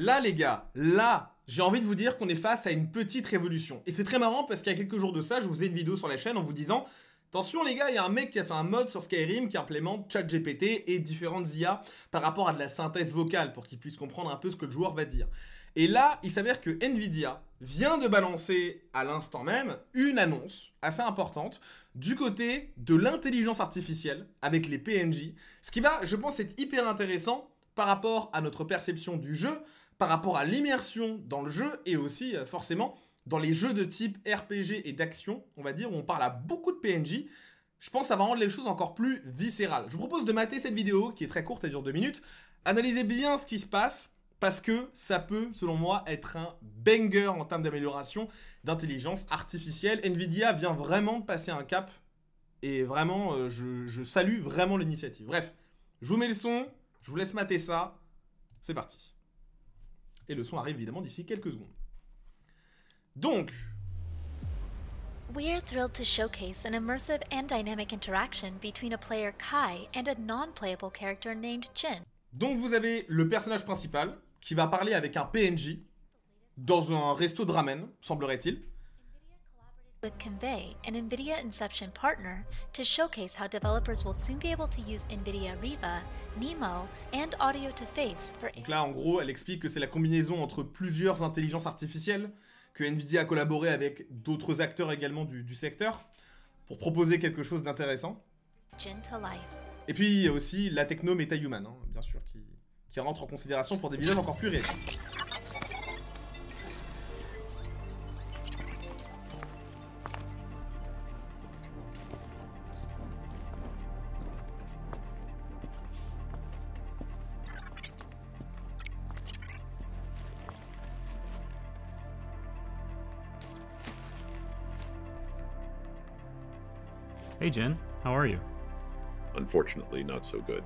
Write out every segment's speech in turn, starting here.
Là, les gars, là, j'ai envie de vous dire qu'on est face à une petite révolution. Et c'est très marrant parce qu'il y a quelques jours de ça, je vous faisais une vidéo sur la chaîne en vous disant Attention les gars, il y a un mec qui a fait un mode sur Skyrim qui implémente ChatGPT et différentes IA par rapport à de la synthèse vocale pour qu'il puisse comprendre un peu ce que le joueur va dire. Et là, il s'avère que Nvidia vient de balancer à l'instant même une annonce assez importante du côté de l'intelligence artificielle avec les PNJ, ce qui va, je pense, être hyper intéressant par rapport à notre perception du jeu, par rapport à l'immersion dans le jeu et aussi euh, forcément dans les jeux de type RPG et d'action, on va dire, où on parle à beaucoup de PNJ, je pense ça va rendre les choses encore plus viscérales. Je vous propose de mater cette vidéo qui est très courte, elle dure deux minutes. Analysez bien ce qui se passe parce que ça peut, selon moi, être un banger en termes d'amélioration d'intelligence artificielle. Nvidia vient vraiment de passer un cap et vraiment, euh, je salue vraiment l'initiative. Bref, je vous mets le son, je vous laisse mater ça. C'est parti. Et le son arrive évidemment d'ici quelques secondes. Donc, We are thrilled to showcase an immersive and dynamic interaction between a player Kai and a non-playable character named Jin. Donc vous avez le personnage principal qui va parler avec un PNJ dans un resto de ramen, semblerait-il with Convey, an NVIDIA Inception partner, to showcase how developers will soon be able to use NVIDIA Riva, Nemo, and Audio to Face for... Donc là, en gros, elle explique que c'est la combinaison entre plusieurs intelligences artificielles, que NVIDIA a collaboré avec d'autres acteurs également du, secteur, pour proposer quelque chose d'intéressant. Et puis, il y a aussi la techno MetaHuman, hein, human bien sûr, qui, rentre en considération pour des visages encore plus réalistes. Hey, Jen. How are you? Unfortunately, not so good.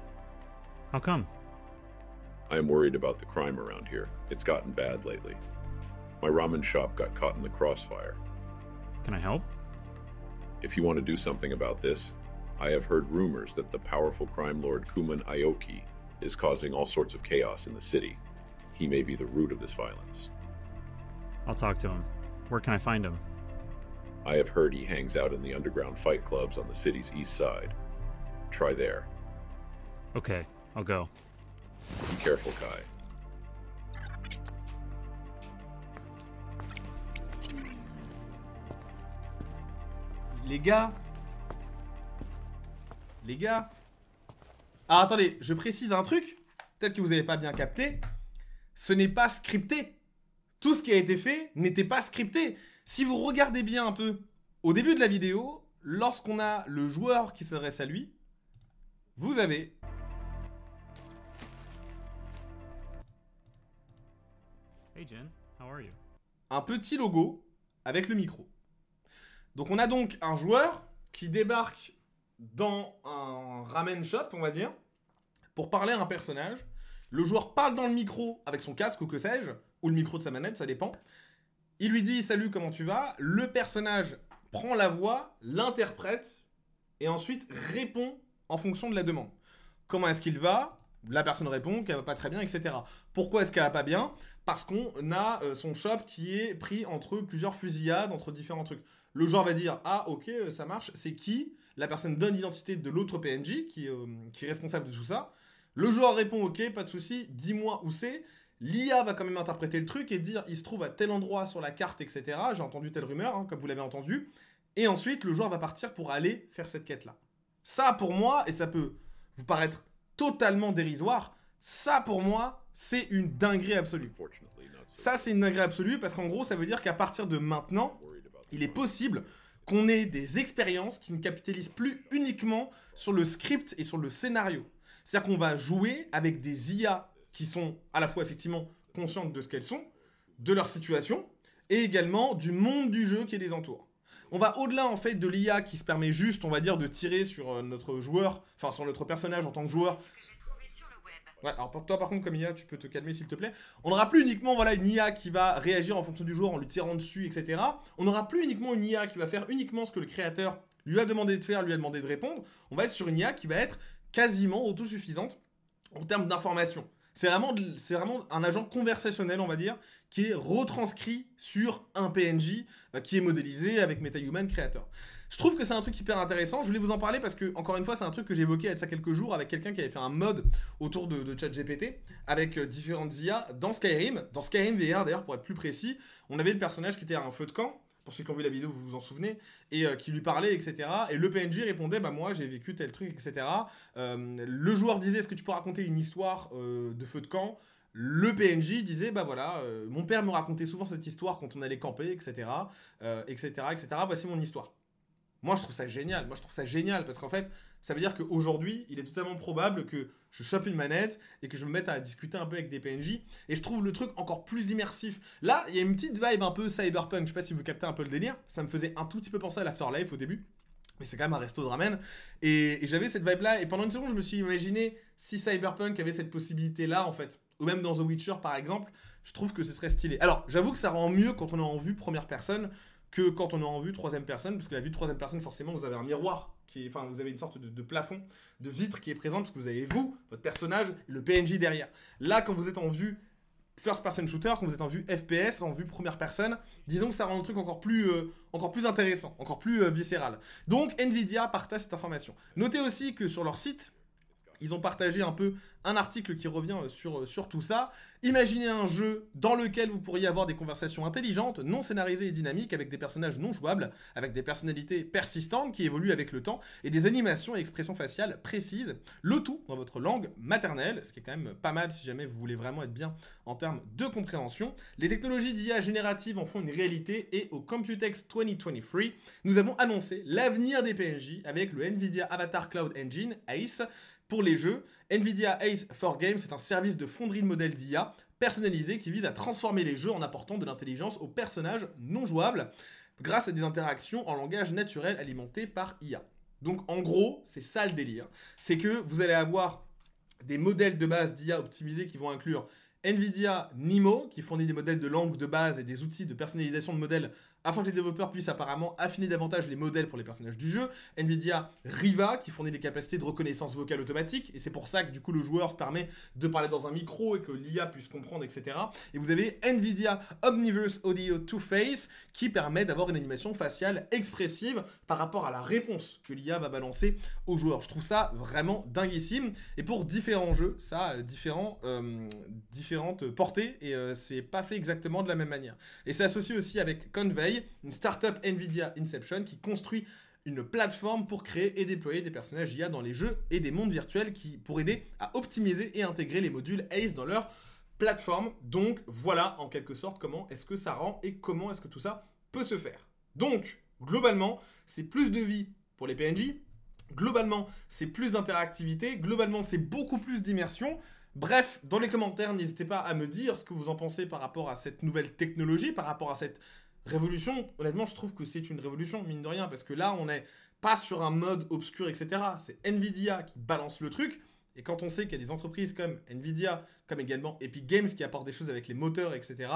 How come? I am worried about the crime around here. It's gotten bad lately. My ramen shop got caught in the crossfire. Can I help? If you want to do something about this, I have heard rumors that the powerful crime lord Kuman Aoki is causing all sorts of chaos in the city. He may be the root of this violence. I'll talk to him. Where can I find him? I have heard he hangs out in the underground fight clubs on the city's east side. Try there. Okay, I'll go. Be careful, Kai. Les gars Les gars Ah, attendez, je précise un truc. Peut-être que vous n'avez pas bien capté. Ce n'est pas scripté. Tout ce qui a été fait n'était pas scripté. Si vous regardez bien un peu au début de la vidéo, lorsqu'on a le joueur qui s'adresse à lui, vous avez... Hey Jen, how are you? Un petit logo avec le micro. Donc on a donc un joueur qui débarque dans un ramen shop, on va dire, pour parler à un personnage. Le joueur parle dans le micro avec son casque ou que sais-je, ou le micro de sa manette, ça dépend. Il lui dit salut, comment tu vas Le personnage prend la voix, l'interprète et ensuite répond en fonction de la demande. Comment est-ce qu'il va La personne répond qu'elle va pas très bien, etc. Pourquoi est-ce qu'elle va pas bien Parce qu'on a euh, son shop qui est pris entre plusieurs fusillades, entre différents trucs. Le joueur va dire ah ok euh, ça marche, c'est qui La personne donne l'identité de l'autre PNJ qui, euh, qui est responsable de tout ça. Le joueur répond ok pas de souci, dis-moi où c'est. L'IA va quand même interpréter le truc et dire il se trouve à tel endroit sur la carte, etc. J'ai entendu telle rumeur, hein, comme vous l'avez entendu. Et ensuite, le joueur va partir pour aller faire cette quête-là. Ça, pour moi, et ça peut vous paraître totalement dérisoire, ça, pour moi, c'est une dinguerie absolue. Ça, c'est une dinguerie absolue parce qu'en gros, ça veut dire qu'à partir de maintenant, il est possible qu'on ait des expériences qui ne capitalisent plus uniquement sur le script et sur le scénario. C'est-à-dire qu'on va jouer avec des IA qui sont à la fois effectivement conscientes de ce qu'elles sont, de leur situation, et également du monde du jeu qui les entoure. On va au-delà en fait de l'IA qui se permet juste, on va dire, de tirer sur euh, notre joueur, enfin sur notre personnage en tant que joueur. Ouais, alors pour toi par contre comme IA, tu peux te calmer s'il te plaît. On n'aura plus uniquement voilà une IA qui va réagir en fonction du joueur en lui tirant dessus, etc. On n'aura plus uniquement une IA qui va faire uniquement ce que le créateur lui a demandé de faire, lui a demandé de répondre. On va être sur une IA qui va être quasiment autosuffisante en termes d'informations. C'est vraiment, un agent conversationnel, on va dire, qui est retranscrit sur un PNJ euh, qui est modélisé avec MetaHuman Creator. Je trouve que c'est un truc hyper intéressant. Je voulais vous en parler parce que, encore une fois, c'est un truc que j'ai évoqué il y a quelques jours avec quelqu'un qui avait fait un mod autour de, ChatGPT avec euh, différentes IA dans Skyrim. Dans Skyrim VR, d'ailleurs, pour être plus précis, on avait le personnage qui était à un feu de camp pour ceux qui ont vu la vidéo, vous vous en souvenez, et euh, qui lui parlait, etc. Et le PNJ répondait, bah moi j'ai vécu tel truc, etc. Euh, le joueur disait, est-ce que tu peux raconter une histoire euh, de feu de camp le PNJ disait, bah voilà, mon père me racontait souvent cette histoire quand on allait camper, etc., etc., etc., voici mon histoire. Moi, je trouve ça génial. Moi, je trouve ça génial parce qu'en fait, ça veut dire qu'aujourd'hui, il est totalement probable que je chope une manette et que je me mette à discuter un peu avec des PNJ. Et je trouve le truc encore plus immersif. Là, il y a une petite vibe un peu cyberpunk. Je sais pas si vous captez un peu le délire. Ça me faisait un tout petit peu penser à l'Afterlife au début. Mais c'est quand même un resto de ramen. Et, et j'avais cette vibe-là. Et pendant une seconde, je me suis imaginé si Cyberpunk avait cette possibilité-là, en fait. Ou même dans The Witcher, par exemple. Je trouve que ce serait stylé. Alors, j'avoue que ça rend mieux quand on est en vue première personne que quand on est en vue troisième personne. Parce que la vue troisième personne, forcément, vous avez un miroir enfin, vous avez une sorte de, plafond, de vitre qui est présente, parce que vous avez vous, votre personnage, le PNJ derrière. Là, quand vous êtes en vue first person shooter, quand vous êtes en vue FPS, en vue première personne, disons que ça rend le truc encore plus, euh, encore plus intéressant, encore plus euh, viscéral. Donc, Nvidia partage cette information. Notez aussi que sur leur site, ils ont partagé un peu un article qui revient sur, sur tout ça. Imaginez un jeu dans lequel vous pourriez avoir des conversations intelligentes, non scénarisées et dynamiques, avec des personnages non jouables, avec des personnalités persistantes qui évoluent avec le temps, et des animations et expressions faciales précises, le tout dans votre langue maternelle, ce qui est quand même pas mal si jamais vous voulez vraiment être bien en termes de compréhension. Les technologies d'IA générative en font une réalité, et au Computex 2023, nous avons annoncé l'avenir des PNJ avec le NVIDIA Avatar Cloud Engine, ACE, pour les jeux. NVIDIA Ace for Games, c'est un service de fonderie de modèles d'IA personnalisé qui vise à transformer les jeux en apportant de l'intelligence aux personnages non jouables grâce à des interactions en langage naturel alimenté par IA. Donc en gros, c'est ça le délire. C'est que vous allez avoir des modèles de base d'IA optimisés qui vont inclure NVIDIA Nimo, qui fournit des modèles de langue de base et des outils de personnalisation de modèles afin que les développeurs puissent apparemment affiner davantage les modèles pour les personnages du jeu. Nvidia Riva, qui fournit des capacités de reconnaissance vocale automatique, et c'est pour ça que du coup le joueur se permet de parler dans un micro et que l'IA puisse comprendre, etc. Et vous avez Nvidia Omniverse Audio to Face, qui permet d'avoir une animation faciale expressive par rapport à la réponse que l'IA va balancer au joueur. Je trouve ça vraiment dinguissime. Et pour différents jeux, ça a différents, euh, différentes portées, et euh, c'est pas fait exactement de la même manière. Et c'est associé aussi avec Convey, une startup Nvidia Inception qui construit une plateforme pour créer et déployer des personnages IA dans les jeux et des mondes virtuels qui, pour aider à optimiser et intégrer les modules ACE dans leur plateforme. Donc voilà en quelque sorte comment est-ce que ça rend et comment est-ce que tout ça peut se faire. Donc globalement, c'est plus de vie pour les PNJ, globalement, c'est plus d'interactivité, globalement, c'est beaucoup plus d'immersion. Bref, dans les commentaires, n'hésitez pas à me dire ce que vous en pensez par rapport à cette nouvelle technologie, par rapport à cette Révolution, honnêtement, je trouve que c'est une révolution, mine de rien, parce que là, on n'est pas sur un mode obscur, etc. C'est Nvidia qui balance le truc. Et quand on sait qu'il y a des entreprises comme Nvidia, comme également Epic Games qui apportent des choses avec les moteurs, etc.,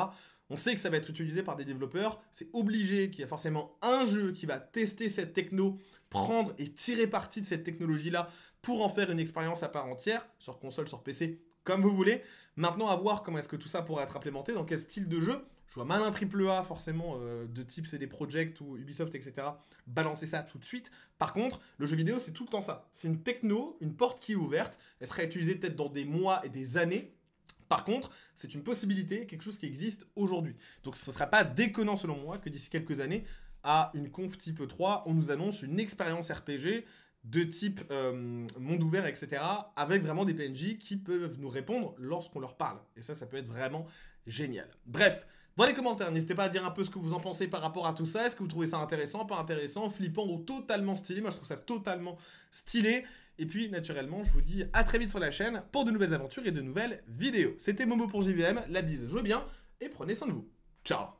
on sait que ça va être utilisé par des développeurs. C'est obligé qu'il y a forcément un jeu qui va tester cette techno, prendre et tirer parti de cette technologie-là pour en faire une expérience à part entière, sur console, sur PC, comme vous voulez. Maintenant, à voir comment est-ce que tout ça pourrait être implémenté, dans quel style de jeu. Je vois mal un triple A forcément euh, de type CD Projekt ou Ubisoft, etc. Balancer ça tout de suite. Par contre, le jeu vidéo, c'est tout le temps ça. C'est une techno, une porte qui est ouverte. Elle serait utilisée peut-être dans des mois et des années. Par contre, c'est une possibilité, quelque chose qui existe aujourd'hui. Donc ce ne sera pas déconnant selon moi que d'ici quelques années, à une conf type 3, on nous annonce une expérience RPG de type euh, monde ouvert, etc., avec vraiment des PNJ qui peuvent nous répondre lorsqu'on leur parle. Et ça, ça peut être vraiment génial. Bref, dans les commentaires, n'hésitez pas à dire un peu ce que vous en pensez par rapport à tout ça. Est-ce que vous trouvez ça intéressant, pas intéressant, flippant ou totalement stylé Moi, je trouve ça totalement stylé. Et puis, naturellement, je vous dis à très vite sur la chaîne pour de nouvelles aventures et de nouvelles vidéos. C'était Momo pour JVM, la bise, je bien, et prenez soin de vous. Ciao